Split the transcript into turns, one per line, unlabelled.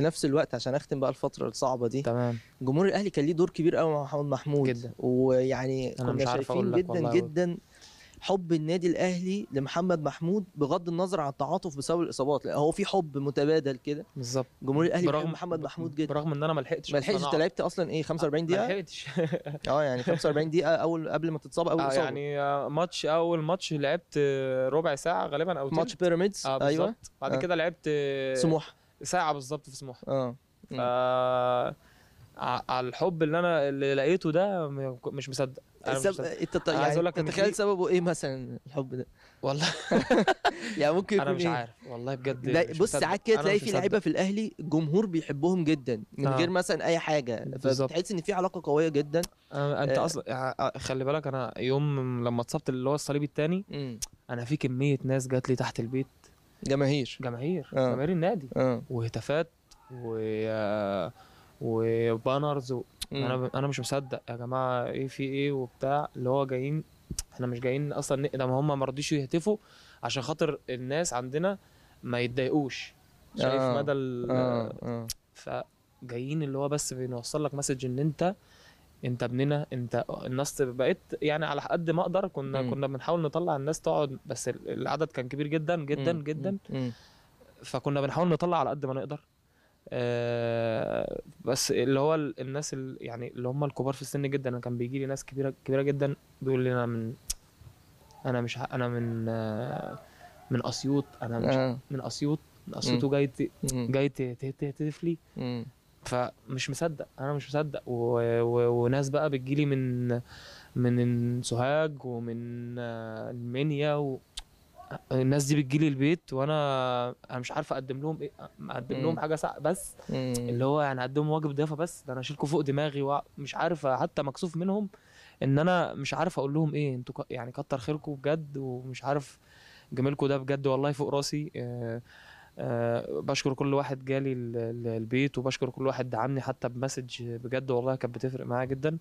في نفس الوقت عشان اختم بقى الفتره الصعبه دي تمام جمهور الاهلي كان ليه دور كبير قوي مع محمد محمود جدا ويعني كنا شايفين جدا جدا حب النادي الاهلي لمحمد محمود بغض النظر عن التعاطف بسبب الاصابات لا هو في حب متبادل كده بالظبط جمهور الاهلي برغم محمد
محمود جدا برغم ان انا ما لحقتش ما لحقتش انت لعبت
اصلا ايه 45 دقيقه ما لحقتش اه يعني 45 دقيقه اول قبل ما تتصاب اول آه، اصابه
يعني آه، ماتش اول ماتش لعبت آه، ربع ساعه غالبا او ماتش بيراميدز آه ايوه بعد آه. كده لعبت سموحه ساعه بالظبط في سموحه اه على الحب اللي انا اللي لقيته ده
مش مصدق انا مش مصدق انت يعني عايز اقول لك تخيل سببه ايه مثلا الحب ده والله يعني ممكن يكون انا مش إيه؟ عارف والله بجد بص ساعات كده تلاقي في لعيبه في الاهلي الجمهور بيحبهم جدا من آه. غير مثلا اي حاجه فبتحس ان في علاقه قويه جدا آه انت آه. اصلا
آه، خلي بالك انا يوم لما اتصبت اللي هو الصليبي الثاني انا في كميه ناس جات لي تحت البيت جماهير جماهير آه. جماهير النادي آه. وهتافات و وبانرز و... انا انا انا مش مصدق يا جماعه ايه في ايه وبتاع اللي هو جايين احنا مش جايين اصلا ده ما هم ما رضيش يهتفوا عشان خاطر الناس عندنا ما يتضايقوش
شايف آه. مدى ال... آه.
آه. فجايين اللي هو بس بنوصل لك مسج ان انت انت ابننا انت الناس بقيت يعني على قد ما اقدر كنا مم. كنا بنحاول نطلع الناس تقعد بس العدد كان كبير جدا جدا مم. جدا مم. فكنا بنحاول نطلع على قد ما نقدر آه بس اللي هو الناس اللي يعني اللي هم الكبار في السن جدا انا كان بيجي لي ناس كبيره كبيره جدا بيقول لي انا من انا مش انا من آه من اسيوط انا مش آه. من اسيوط من اسيوط وجاي جاي تهتف لي فمش مصدق انا مش مصدق و... و... وناس بقى بتجيلي من من سوهاج ومن آه، المنيا و... الناس دي بتجيلي البيت وانا انا مش عارف اقدم لهم ايه اقدم لهم حاجه صعبه بس اللي هو يعني اقدم واجب ضيافه بس ده انا اشيلكم فوق دماغي ومش عارف حتى مكسوف منهم ان انا مش عارف اقول لهم ايه انتوا ك... يعني كتر خيركم بجد ومش عارف جميلكم ده بجد والله فوق راسي آه أه بشكر كل واحد جالي البيت وبشكر كل واحد دعمني حتى بمسج بجد والله كانت بتفرق معايا جدا